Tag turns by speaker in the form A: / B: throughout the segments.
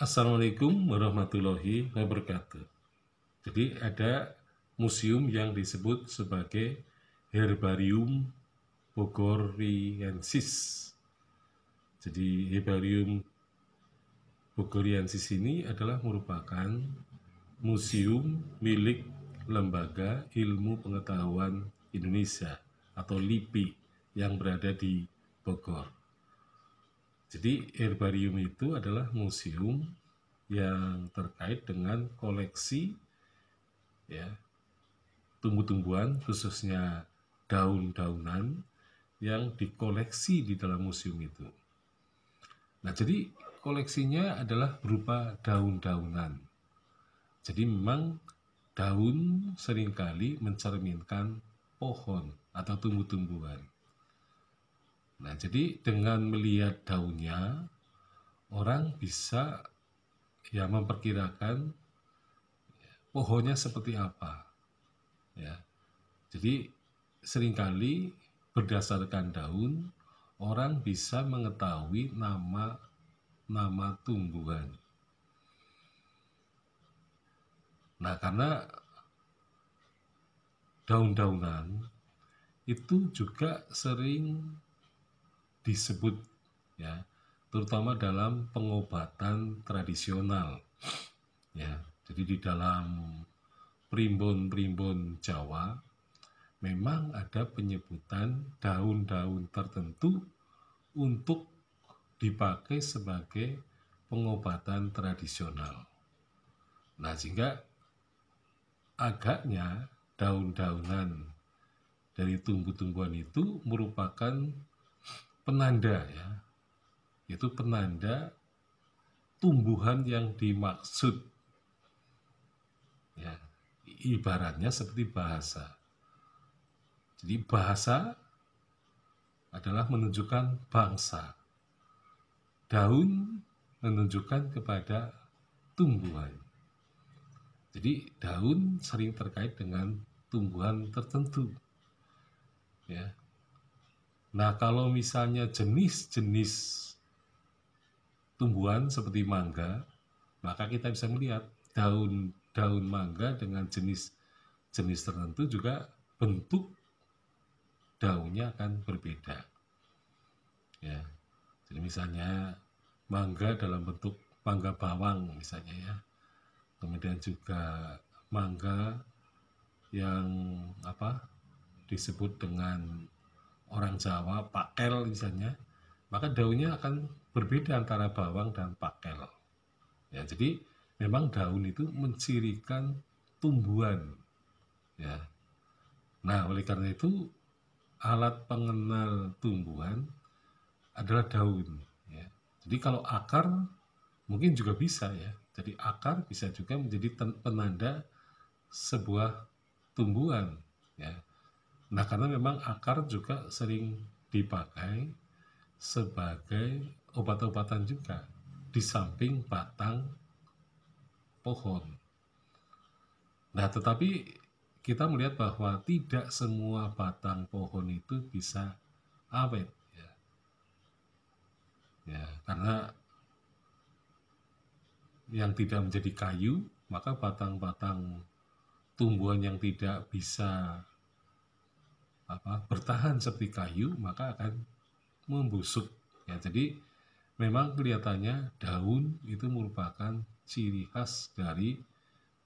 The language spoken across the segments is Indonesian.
A: Assalamualaikum warahmatullahi wabarakatuh. Jadi ada museum yang disebut sebagai Herbarium Bogoriensis. Jadi Herbarium Bogoriensis ini adalah merupakan museum milik Lembaga Ilmu Pengetahuan Indonesia atau LIPI yang berada di Bogor. Jadi herbarium itu adalah museum yang terkait dengan koleksi ya tumbuh-tumbuhan khususnya daun-daunan yang dikoleksi di dalam museum itu. Nah, jadi koleksinya adalah berupa daun-daunan. Jadi memang daun seringkali mencerminkan pohon atau tumbuh-tumbuhan. Nah, jadi dengan melihat daunnya, orang bisa ya memperkirakan pohonnya seperti apa. Ya. Jadi seringkali berdasarkan daun orang bisa mengetahui nama nama tumbuhan. Nah, karena daun-daunan itu juga sering disebut ya terutama dalam pengobatan tradisional ya jadi di dalam primbon-primbon Jawa memang ada penyebutan daun-daun tertentu untuk dipakai sebagai pengobatan tradisional nah sehingga agaknya daun-daunan dari tumbuh-tumbuhan itu merupakan penanda ya itu penanda tumbuhan yang dimaksud ya ibaratnya seperti bahasa jadi bahasa adalah menunjukkan bangsa daun menunjukkan kepada tumbuhan jadi daun sering terkait dengan tumbuhan tertentu ya Nah, kalau misalnya jenis-jenis tumbuhan seperti mangga, maka kita bisa melihat daun-daun mangga dengan jenis-jenis tertentu juga bentuk daunnya akan berbeda. Ya. Jadi misalnya mangga dalam bentuk mangga bawang misalnya ya. Kemudian juga mangga yang apa? disebut dengan orang Jawa pakel misalnya maka daunnya akan berbeda antara bawang dan pakel ya jadi memang daun itu mencirikan tumbuhan ya nah oleh karena itu alat pengenal tumbuhan adalah daun ya jadi kalau akar mungkin juga bisa ya jadi akar bisa juga menjadi penanda sebuah tumbuhan ya Nah, karena memang akar juga sering dipakai sebagai obat-obatan juga di samping batang pohon. Nah, tetapi kita melihat bahwa tidak semua batang pohon itu bisa awet ya. Ya, karena yang tidak menjadi kayu, maka batang-batang tumbuhan yang tidak bisa apa bertahan seperti kayu maka akan membusuk ya jadi memang kelihatannya daun itu merupakan ciri khas dari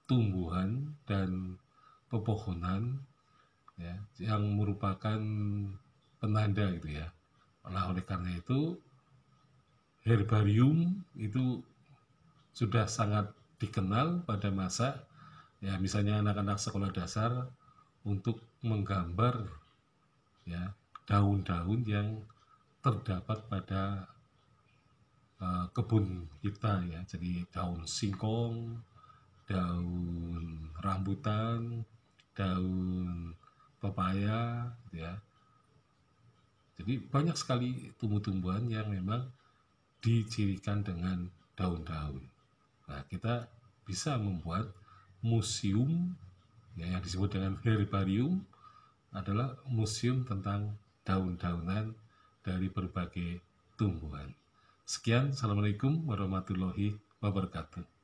A: tumbuhan dan pepohonan ya yang merupakan penanda gitu ya nah oleh karena itu herbarium itu sudah sangat dikenal pada masa ya misalnya anak-anak sekolah dasar untuk menggambar ya daun-daun yang terdapat pada uh, kebun kita ya jadi daun singkong daun rambutan daun pepaya gitu ya jadi banyak sekali tumbuh-tumbuhan yang memang dicirikan dengan daun-daun nah kita bisa membuat museum ya, yang disebut dengan herbarium adalah museum tentang daun-daunan dari berbagai tumbuhan. Sekian, Assalamualaikum warahmatullahi wabarakatuh.